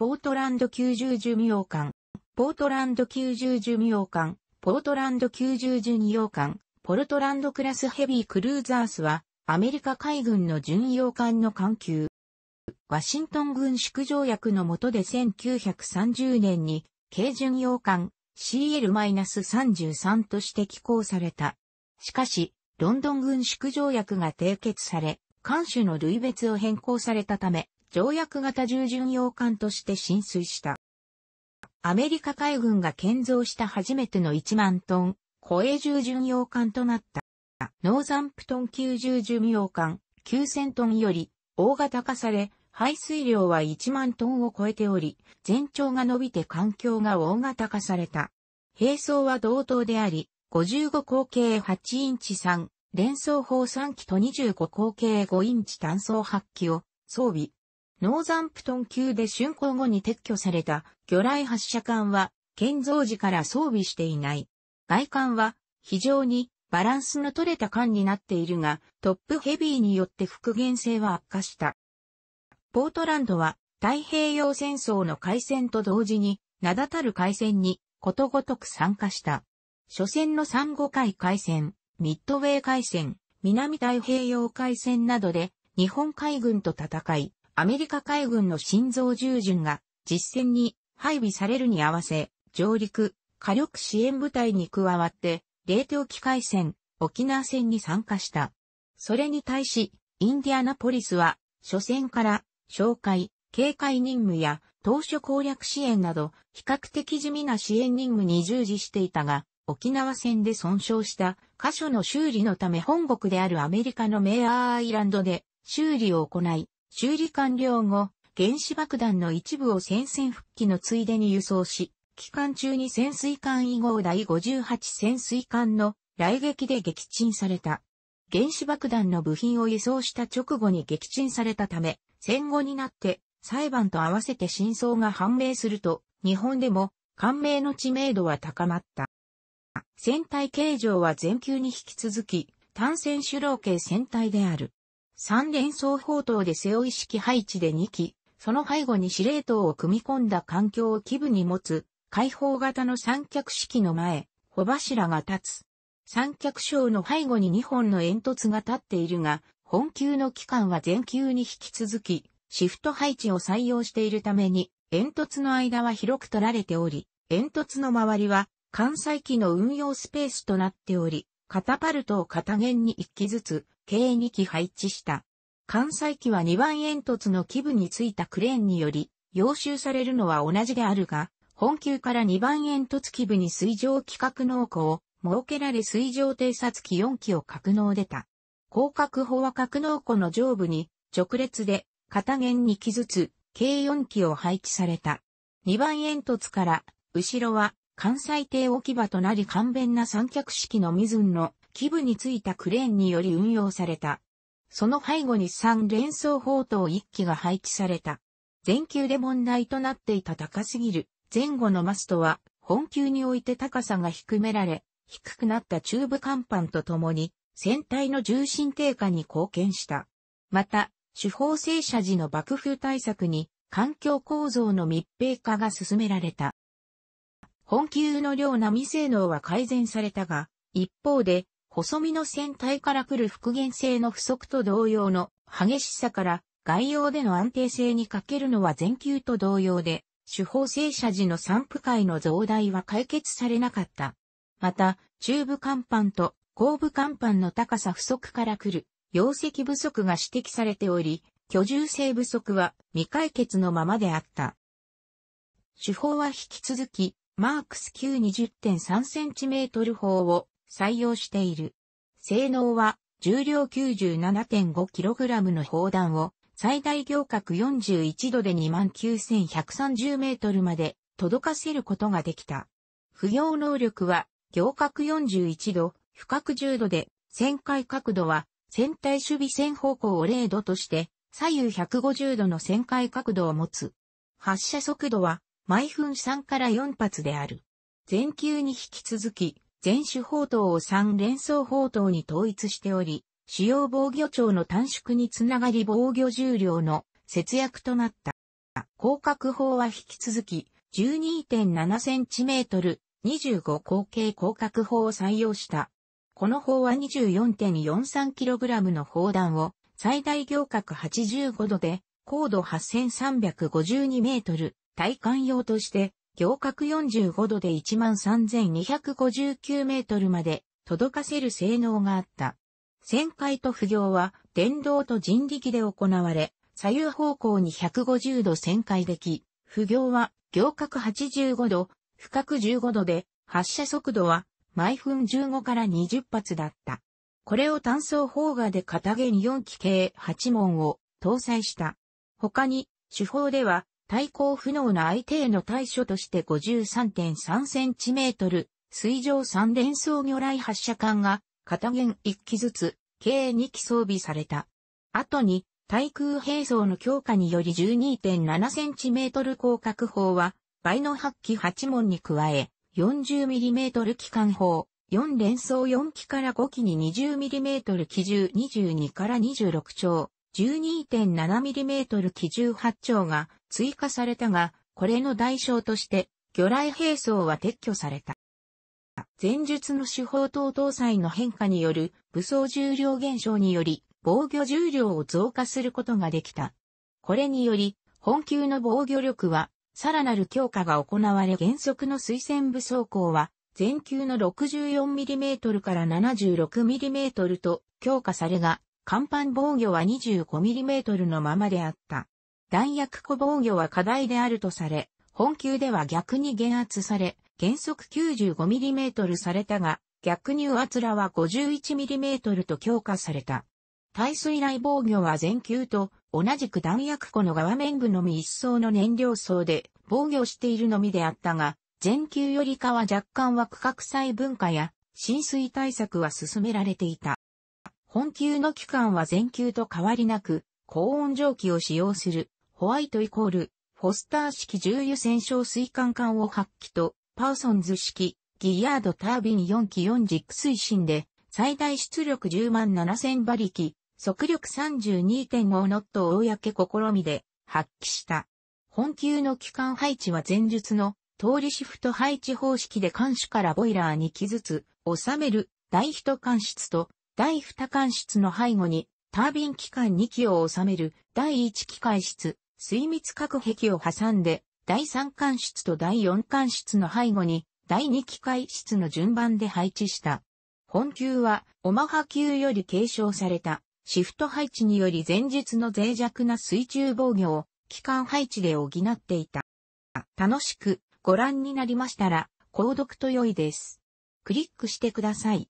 ポートランド90寿命館、ポートランド90寿命館、ポートランド90巡洋艦、ポルトランドクラスヘビークルーザースは、アメリカ海軍の巡洋艦の艦級。ワシントン軍縮条約の下で1930年に、軽巡洋艦 CL-33 として寄港された。しかし、ロンドン軍縮条約が締結され、艦種の類別を変更されたため、条約型従巡洋艦として浸水した。アメリカ海軍が建造した初めての1万トン、護衛従巡洋艦となった。ノーザンプトン級従巡洋艦9000トンより大型化され、排水量は1万トンを超えており、全長が伸びて環境が大型化された。並走は同等であり、55口径8インチ3、連装砲3機と25口径5インチ単装8機を装備、ノーザンプトン級で竣工後に撤去された魚雷発射管は建造時から装備していない。外観は非常にバランスの取れた艦になっているがトップヘビーによって復元性は悪化した。ポートランドは太平洋戦争の開戦と同時に名だたる海戦にことごとく参加した。初戦の三五海海戦、ミッドウェー海戦、南太平洋海戦などで日本海軍と戦い、アメリカ海軍の心臓従順が実戦に配備されるに合わせ、上陸、火力支援部隊に加わって、冷凍機械戦、沖縄戦に参加した。それに対し、インディアナポリスは、初戦から、紹介、警戒任務や、当初攻略支援など、比較的地味な支援任務に従事していたが、沖縄戦で損傷した箇所の修理のため本国であるアメリカのメアーアイランドで修理を行い、修理完了後、原子爆弾の一部を戦線復帰のついでに輸送し、期間中に潜水艦以号第58潜水艦の雷撃で撃沈された。原子爆弾の部品を輸送した直後に撃沈されたため、戦後になって裁判と合わせて真相が判明すると、日本でも官名の知名度は高まった。船体形状は全球に引き続き、単線主導系船体である。三連装砲塔で背負い式配置で2機、その背後に司令塔を組み込んだ環境を基部に持つ、開放型の三脚式の前、帆柱が立つ。三脚章の背後に2本の煙突が立っているが、本級の機関は全級に引き続き、シフト配置を採用しているために、煙突の間は広く取られており、煙突の周りは、関西機の運用スペースとなっており、カタパルトを片弦に1機ずつ、計2機配置した。関西機は2番煙突の基部についたクレーンにより、要集されるのは同じであるが、本級から2番煙突基部に水上規格農庫を設けられ水上偵察機4機を格納出た。広角砲は格納庫の上部に直列で片弦2機ずつ計4機を配置された。2番煙突から後ろは関西艇置き場となり簡便な三脚式の水雲の基部についたクレーンにより運用された。その背後に3連装砲塔1機が配置された。全球で問題となっていた高すぎる前後のマストは本級において高さが低められ、低くなった中部甲板とともに船体の重心低下に貢献した。また、主砲正射時の爆風対策に環境構造の密閉化が進められた。本球の量波性能は改善されたが、一方で、細身の船体から来る復元性の不足と同様の激しさから、外洋での安定性に欠けるのは全球と同様で、手法正射時の散布会の増大は解決されなかった。また、中部甲板と後部甲板の高さ不足から来る、容積不足が指摘されており、居住性不足は未解決のままであった。手法は引き続き、マークス Q20.3cm 砲を採用している。性能は重量 97.5kg の砲弾を最大行角41度で 29,130m まで届かせることができた。不要能力は行角41度、不覚10度で、旋回角度は船体守備線方向を0度として左右150度の旋回角度を持つ。発射速度は毎分3から4発である。全球に引き続き、全種砲塔を3連装砲塔に統一しており、主要防御庁の短縮につながり防御重量の節約となった。広角砲は引き続き1 2 7センチメートル、25口径広角砲を採用した。この砲は 24.43kg の砲弾を最大行角85度で高度8352メートル体感用として、行角45度で13,259メートルまで届かせる性能があった。旋回と不行は電動と人力で行われ、左右方向に150度旋回でき、不行は行角85度、深く15度で、発射速度は毎分15から20発だった。これを単装砲画で片弦4機系8門を搭載した。他に、手法では、対抗不能な相手への対処として53.3センチメートル、水上三連装魚雷発射管が、片弦1機ずつ、計2機装備された。後に、対空兵装の強化により12.7センチメートル広角砲は、倍の8機8門に加え、40ミリメートル機関砲、4連装4機から5機に20ミリメートル機銃22から26丁、12.7mm 機18丁が追加されたが、これの代償として、魚雷兵装は撤去された。前述の手法等搭載の変化による武装重量減少により防御重量を増加することができた。これにより本級の防御力はさらなる強化が行われ原則の推薦武装甲は全級の 64mm から 76mm と強化されが甲板防御は 25mm のままであった。弾薬庫防御は課題であるとされ、本級では逆に減圧され、原則 95mm されたが、逆に油圧らは 51mm と強化された。耐水雷防御は全級と同じく弾薬庫の側面部のみ一層の燃料層で防御しているのみであったが、全級よりかは若干は区画細分化や浸水対策は進められていた。本級の機関は全球と変わりなく、高温蒸気を使用する、ホワイトイコール、フォスター式重油戦勝水管管を発揮と、パーソンズ式、ギヤードタービン4機4軸推進で、最大出力10万7000馬力、速力32.5ノットを公試みで発揮した。本級の機関配置は前述の通りシフト配置方式で艦首からボイラーに機ずつ収める大人艦室と第2管室の背後に、タービン機関2機を収める第1機械室、水密隔壁を挟んで、第3管室と第4管室の背後に、第2機械室の順番で配置した。本級は、オマハ級より継承された、シフト配置により前日の脆弱な水中防御を、機関配置で補っていた。楽しくご覧になりましたら、購読と良いです。クリックしてください。